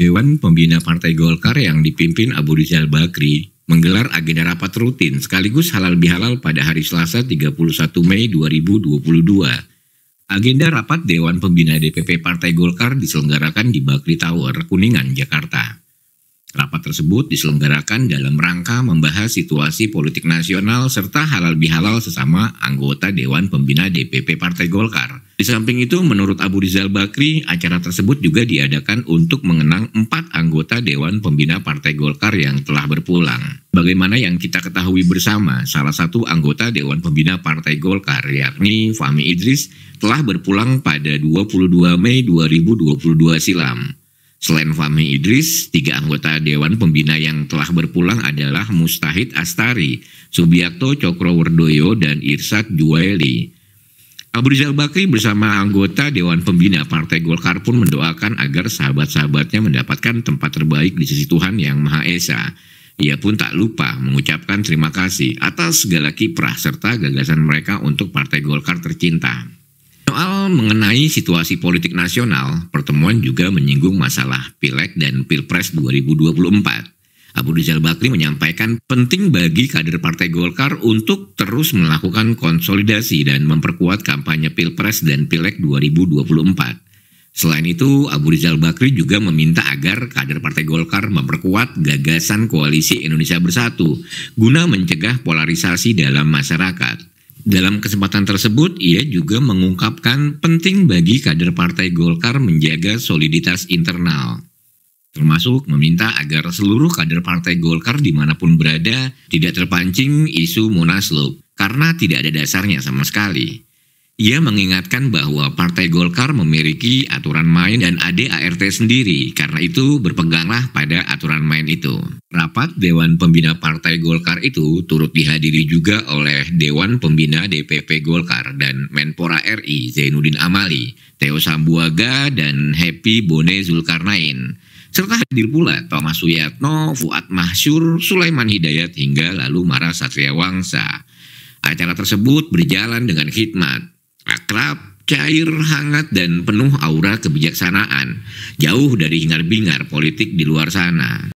Dewan Pembina Partai Golkar yang dipimpin Abu Rizal Bakri menggelar agenda rapat rutin sekaligus halal bihalal pada hari Selasa 31 Mei 2022. Agenda rapat Dewan Pembina DPP Partai Golkar diselenggarakan di Bakri Tower, Kuningan, Jakarta. Rapat tersebut diselenggarakan dalam rangka membahas situasi politik nasional serta halal bihalal sesama anggota Dewan Pembina DPP Partai Golkar – di samping itu, menurut Abu Rizal Bakri, acara tersebut juga diadakan untuk mengenang empat anggota Dewan Pembina Partai Golkar yang telah berpulang. Bagaimana yang kita ketahui bersama, salah satu anggota Dewan Pembina Partai Golkar, yakni Fahmi Idris, telah berpulang pada 22 Mei 2022 silam. Selain Fahmi Idris, tiga anggota Dewan Pembina yang telah berpulang adalah Mustahid Astari, Subiakto Wardoyo, dan Irsat Juwaeli. Abu Rizal Bakri bersama anggota Dewan Pembina Partai Golkar pun mendoakan agar sahabat-sahabatnya mendapatkan tempat terbaik di sisi Tuhan Yang Maha Esa. Ia pun tak lupa mengucapkan terima kasih atas segala kiprah serta gagasan mereka untuk Partai Golkar tercinta. Soal mengenai situasi politik nasional, pertemuan juga menyinggung masalah Pileg dan Pilpres 2024. Abu Rizal Bakri menyampaikan penting bagi kader Partai Golkar untuk terus melakukan konsolidasi dan memperkuat kampanye Pilpres dan Pileg 2024. Selain itu, Abu Rizal Bakri juga meminta agar kader Partai Golkar memperkuat gagasan koalisi Indonesia Bersatu guna mencegah polarisasi dalam masyarakat. Dalam kesempatan tersebut, ia juga mengungkapkan penting bagi kader Partai Golkar menjaga soliditas internal termasuk meminta agar seluruh kader Partai Golkar dimanapun berada tidak terpancing isu Munaslup karena tidak ada dasarnya sama sekali. Ia mengingatkan bahwa Partai Golkar memiliki aturan main dan ADART sendiri, karena itu berpeganglah pada aturan main itu. Rapat Dewan Pembina Partai Golkar itu turut dihadiri juga oleh Dewan Pembina DPP Golkar dan Menpora RI Zainuddin Amali, Theo Sambuaga, dan Happy Bone Zulkarnain serta hadir pula Thomas Suyatno, Fuad Mahsyur, Sulaiman Hidayat hingga lalu Mara Satria Wangsa. Acara tersebut berjalan dengan khidmat, akrab, cair, hangat, dan penuh aura kebijaksanaan, jauh dari hingar-bingar politik di luar sana.